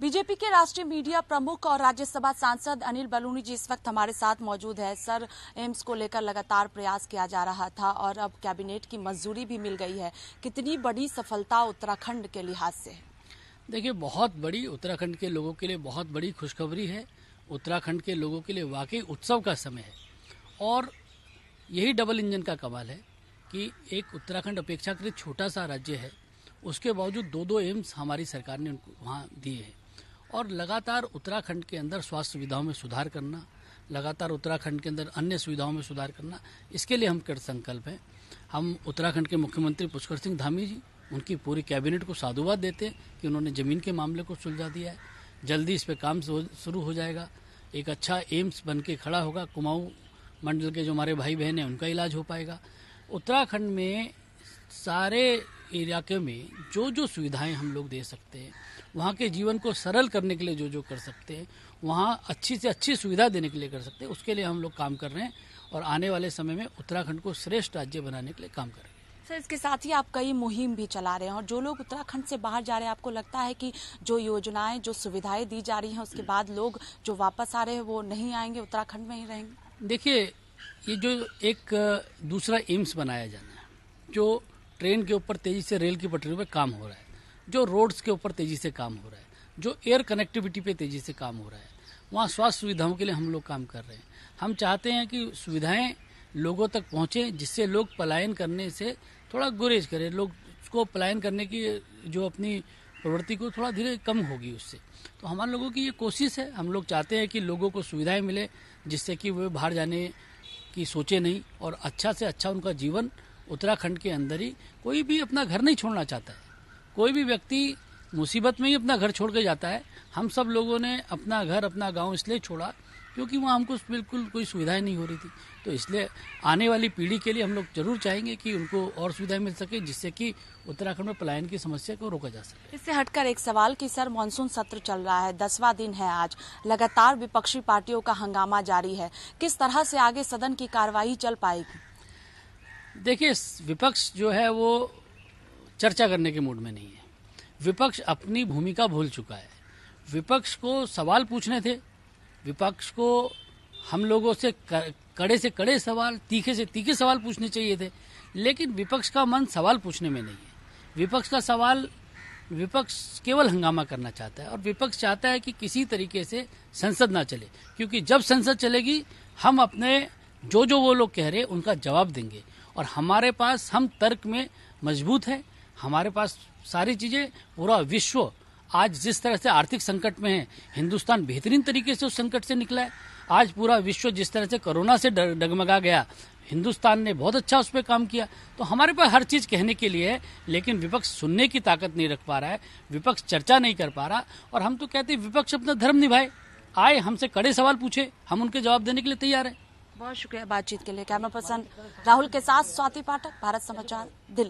BJP के राष्ट्रीय media प्रमुख और राज्यसभा सांसद अनिल बलूनी जी इस वक्त हमारे साथ मौजूद है सर एम्स को लेकर लगातार प्रयास किया जा रहा था और अब कैबिनेट की मंजूरी भी मिल गई है कितनी बड़ी सफलता उत्तराखंड के लिहाज से देखिए बहुत बड़ी उत्तराखंड के लोगों के लिए बहुत बड़ी खुशखबरी है उत्तराखंड के लोगों के लिए वाकई उत्सव का समय है और यही डबल इंजन का कमाल है कि एक उत्तराखंड अपेक्षाकृत छोटा सा राज्य है उसके बावजूद दो दो एम्स हमारी सरकार ने उनको वहाँ दिए हैं और लगातार उत्तराखंड के अंदर स्वास्थ्य सुविधाओं में सुधार करना लगातार उत्तराखंड के अंदर अन्य सुविधाओं में सुधार करना इसके लिए हम कृत संकल्प हैं हम उत्तराखंड के मुख्यमंत्री पुष्कर सिंह धामी जी उनकी पूरी कैबिनेट को साधुवाद देते हैं कि उन्होंने ज़मीन के मामले को सुलझा दिया है जल्दी इस पर काम शुरू हो जाएगा एक अच्छा एम्स बन के खड़ा होगा कुमाऊँ मंडल के जो हमारे भाई बहन हैं उनका इलाज हो पाएगा उत्तराखंड में सारे इलाके में जो जो सुविधाएं हम लोग दे सकते हैं वहाँ के जीवन को सरल करने के लिए जो जो कर सकते हैं वहाँ अच्छी से अच्छी सुविधा देने के लिए कर सकते हैं उसके लिए हम लोग काम कर रहे हैं और आने वाले समय में उत्तराखंड को श्रेष्ठ राज्य बनाने के लिए काम कर रहे हैं सर इसके साथ ही आप कई मुहिम भी चला रहे हैं और जो लोग उत्तराखंड से बाहर जा रहे हैं आपको लगता है कि जो योजनाएं जो सुविधाएं दी जा रही हैं उसके बाद लोग जो वापस आ रहे हैं वो नहीं आएंगे उत्तराखंड में ही रहेंगे देखिए ये जो एक दूसरा एम्स बनाया जाना है जो ट्रेन के ऊपर तेजी से रेल की पटरी पर काम हो रहा है जो रोड्स के ऊपर तेजी से काम हो रहा है जो एयर कनेक्टिविटी पे तेजी से काम हो रहा है वहाँ स्वास्थ्य सुविधाओं के लिए हम लोग काम कर रहे हैं हम चाहते हैं कि सुविधाएं लोगों तक पहुँचें जिससे लोग पलायन करने से थोड़ा गुरेज करें लोग को पलायन करने की जो अपनी प्रवृत्ति को थोड़ा धीरे कम होगी उससे तो हमारे लोगों की ये कोशिश है हम लोग चाहते हैं कि लोगों को सुविधाएं मिले जिससे कि वे बाहर जाने की सोचे नहीं और अच्छा से अच्छा उनका जीवन उत्तराखंड के अंदर ही कोई भी अपना घर नहीं छोड़ना चाहता है कोई भी व्यक्ति मुसीबत में ही अपना घर छोड़ के जाता है हम सब लोगों ने अपना घर अपना गांव इसलिए छोड़ा क्योंकि वहाँ हमको बिल्कुल कोई सुविधाएं नहीं हो रही थी तो इसलिए आने वाली पीढ़ी के लिए हम लोग जरूर चाहेंगे कि उनको और सुविधाएं मिल सके जिससे कि उत्तराखंड में पलायन की समस्या को रोका जा सके इससे हटकर एक सवाल कि सर मानसून सत्र चल रहा है दसवां दिन है आज लगातार विपक्षी पार्टियों का हंगामा जारी है किस तरह से आगे सदन की कार्यवाही चल पाएगी देखिए विपक्ष जो है वो चर्चा करने के मूड में नहीं है विपक्ष अपनी भूमिका भूल चुका है विपक्ष को सवाल पूछने थे विपक्ष को हम लोगों से कड़े से कड़े सवाल तीखे से तीखे सवाल पूछने चाहिए थे लेकिन विपक्ष का मन सवाल पूछने में नहीं है विपक्ष का सवाल विपक्ष केवल हंगामा करना चाहता है और विपक्ष चाहता है कि किसी तरीके से संसद ना चले क्योंकि जब संसद चलेगी हम अपने जो जो वो लोग कह रहे उनका जवाब देंगे और हमारे पास हम तर्क में मजबूत है हमारे पास सारी चीजें पूरा विश्व आज जिस तरह से आर्थिक संकट में है हिंदुस्तान बेहतरीन तरीके से उस संकट से निकला है आज पूरा विश्व जिस तरह से कोरोना से डगमगा गया हिंदुस्तान ने बहुत अच्छा उस पर काम किया तो हमारे पास हर चीज कहने के लिए है लेकिन विपक्ष सुनने की ताकत नहीं रख पा रहा है विपक्ष चर्चा नहीं कर पा रहा और हम तो कहते हैं विपक्ष अपना धर्म निभाए आए हमसे कड़े सवाल पूछे हम उनके जवाब देने के लिए तैयार हैं बहुत शुक्रिया बातचीत के लिए कैमरा पर्सन राहुल के साथ स्वाति पाठक भारत समाचार दिल्ली